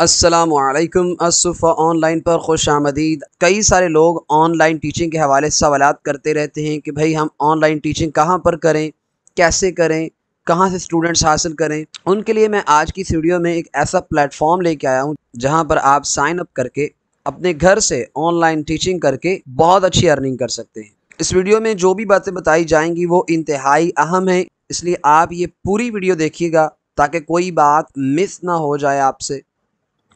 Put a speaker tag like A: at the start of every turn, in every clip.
A: असलकम असुफ़ा ऑनलाइन पर खुश आमदीद कई सारे लोग ऑनलाइन टीचिंग के हवाले से सवाल करते रहते हैं कि भाई हम ऑनलाइन टीचिंग कहाँ पर करें कैसे करें कहाँ से स्टूडेंट्स हासिल करें उनके लिए मैं आज की वीडियो में एक ऐसा प्लेटफॉर्म लेके आया हूँ जहाँ पर आप साइन अप करके अपने घर से ऑनलाइन टीचिंग करके बहुत अच्छी अर्निंग कर सकते हैं इस वीडियो में जो भी बातें बताई जाएंगी वो इंतहाई अहम है इसलिए आप ये पूरी वीडियो देखिएगा ताकि कोई बात मिस ना हो जाए आपसे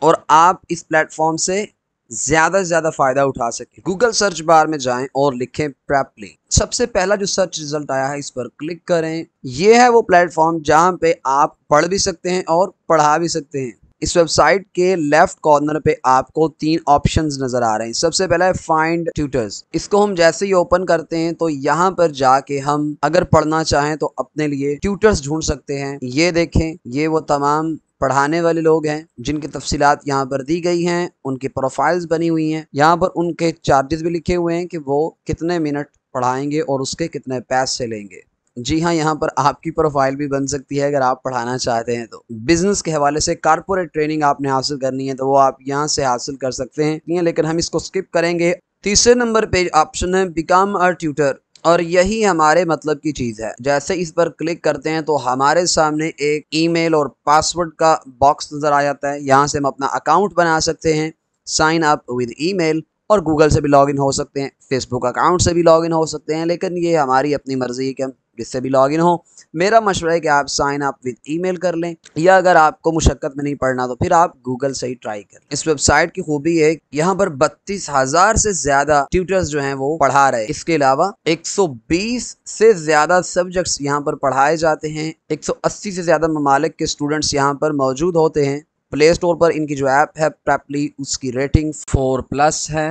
A: और आप इस प्लेटफॉर्म से ज़्यादा से ज़्यादा फ़ायदा उठा सकें गूगल सर्च बार में जाएं और लिखें प्रेपली सबसे पहला जो सर्च रिजल्ट आया है इस पर क्लिक करें यह है वो प्लेटफॉर्म जहां पे आप पढ़ भी सकते हैं और पढ़ा भी सकते हैं इस वेबसाइट के लेफ्ट कॉर्नर पे आपको तीन ऑप्शंस नजर आ रहे हैं सबसे पहला है फाइंड ट्यूटर्स इसको हम जैसे ही ओपन करते हैं तो यहाँ पर जाके हम अगर पढ़ना चाहें तो अपने लिए ट्यूटर्स ढूंढ सकते हैं ये देखें ये वो तमाम पढ़ाने वाले लोग हैं जिनकी तफसीत यहाँ पर दी गई हैं उनकी प्रोफाइल्स बनी हुई हैं यहाँ पर उनके चार्जेस भी लिखे हुए हैं कि वो कितने मिनट पढ़ाएंगे और उसके कितने पैसे लेंगे जी हाँ यहाँ पर आपकी प्रोफाइल भी बन सकती है अगर आप पढ़ाना चाहते हैं तो बिजनेस के हवाले से कारपोरेट ट्रेनिंग आपने हासिल करनी है तो वो आप यहाँ से हासिल कर सकते हैं लेकिन हम इसको स्किप करेंगे तीसरे नंबर पे ऑप्शन है बिकम अ ट्यूटर और यही हमारे मतलब की चीज़ है जैसे इस पर क्लिक करते हैं तो हमारे सामने एक ईमेल और पासवर्ड का बॉक्स नज़र आ जाता है यहाँ से हम अपना अकाउंट बना सकते हैं साइन अप विद ईमेल और गूगल से भी लॉगिन हो सकते हैं फेसबुक अकाउंट से भी लॉगिन हो सकते हैं लेकिन ये हमारी अपनी मर्ज़ी है कि हम जिससे भी लॉगिन हो मेरा मशवरा है कि आप साइन अप विद ईमेल कर लें या अगर आपको मुशक्क़त में नहीं पढ़ना तो फिर आप गूगल से ही ट्राई करें इस वेबसाइट की खूबी है यहाँ पर बत्तीस हजार से ज्यादा ट्यूटर्स जो हैं वो पढ़ा रहे हैं इसके अलावा 120 से ज्यादा सब्जेक्ट्स यहाँ पर पढ़ाए जाते हैं 180 से ज्यादा ममालिक के स्टूडेंट्स यहाँ पर मौजूद होते हैं प्ले स्टोर पर इनकी जो ऐप है प्रेपली उसकी रेटिंग फोर प्लस है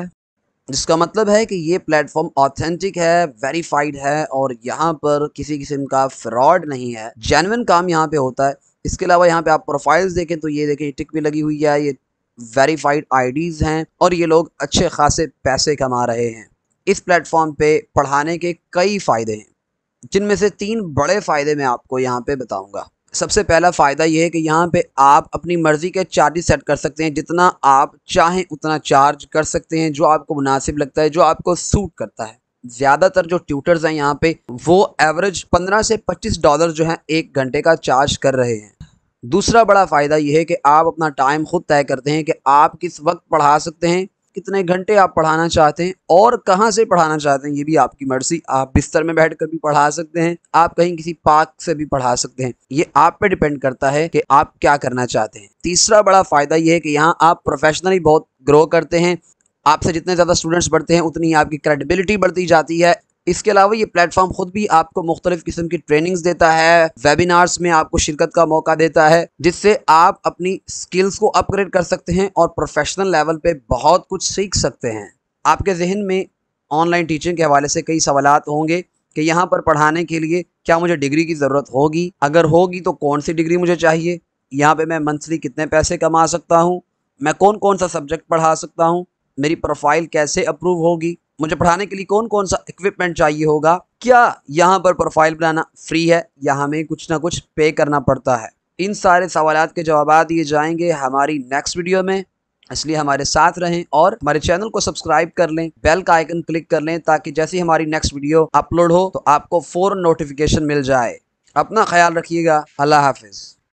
A: जिसका मतलब है कि ये प्लेटफॉर्म ऑथेंटिक है वेरीफाइड है और यहाँ पर किसी किस्म का फ्रॉड नहीं है जेनविन काम यहाँ पे होता है इसके अलावा यहाँ पे आप प्रोफाइल्स देखें तो ये देखें टिक भी लगी हुई है ये वेरीफाइड आईडीज़ हैं और ये लोग अच्छे खासे पैसे कमा रहे हैं इस प्लेटफॉर्म पे पढ़ाने के कई फ़ायदे हैं जिनमें से तीन बड़े फ़ायदे मैं आपको यहाँ पे बताऊँगा सबसे पहला फ़ायदा ये है कि यहाँ पे आप अपनी मर्ज़ी के चार्जेस सेट कर सकते हैं जितना आप चाहें उतना चार्ज कर सकते हैं जो आपको मुनासिब लगता है जो आपको सूट करता है ज़्यादातर जो ट्यूटर्स हैं यहाँ पे वो एवरेज 15 से 25 डॉलर जो है एक घंटे का चार्ज कर रहे हैं दूसरा बड़ा फ़ायदा यह है कि आप अपना टाइम खुद तय करते हैं कि आप किस वक्त पढ़ा सकते हैं कितने घंटे आप पढ़ाना चाहते हैं और कहाँ से पढ़ाना चाहते हैं ये भी आपकी मर्जी आप बिस्तर में बैठ भी पढ़ा सकते हैं आप कहीं किसी पार्क से भी पढ़ा सकते हैं ये आप पे डिपेंड करता है कि आप क्या करना चाहते हैं तीसरा बड़ा फायदा ये है कि यहाँ आप प्रोफेशनली बहुत ग्रो करते हैं आपसे जितने ज़्यादा स्टूडेंट्स बढ़ते हैं उतनी आपकी क्रेडिबिलिटी बढ़ती जाती है इसके अलावा ये प्लेटफॉर्म खुद भी आपको मुख्तलिफ किस्म की ट्रेनिंग्स देता है वेबिनार्स में आपको शिरकत का मौका देता है जिससे आप अपनी स्किल्स को अपग्रेड कर सकते हैं और प्रोफेशनल लेवल पे बहुत कुछ सीख सकते हैं आपके जहन में ऑनलाइन टीचिंग के हवाले से कई सवाल होंगे कि यहाँ पर पढ़ाने के लिए क्या मुझे डिग्री की ज़रूरत होगी अगर होगी तो कौन सी डिग्री मुझे चाहिए यहाँ पर मैं मंथली कितने पैसे कमा सकता हूँ मैं कौन कौन सा सब्जेक्ट पढ़ा सकता हूँ मेरी प्रोफाइल कैसे अप्रूव होगी मुझे पढ़ाने के लिए कौन कौन सा इक्विपमेंट चाहिए होगा क्या यहाँ पर प्रोफाइल बनाना फ्री है या हमें कुछ ना कुछ पे करना पड़ता है इन सारे सवाल के जवाब दिए जाएंगे हमारी नेक्स्ट वीडियो में इसलिए हमारे साथ रहें और हमारे चैनल को सब्सक्राइब कर लें बेल का आइकन क्लिक कर लें ताकि जैसे हमारी नेक्स्ट वीडियो अपलोड हो तो आपको फ़ौर नोटिफिकेशन मिल जाए अपना ख्याल रखिएगा अल्लाह हाफिज़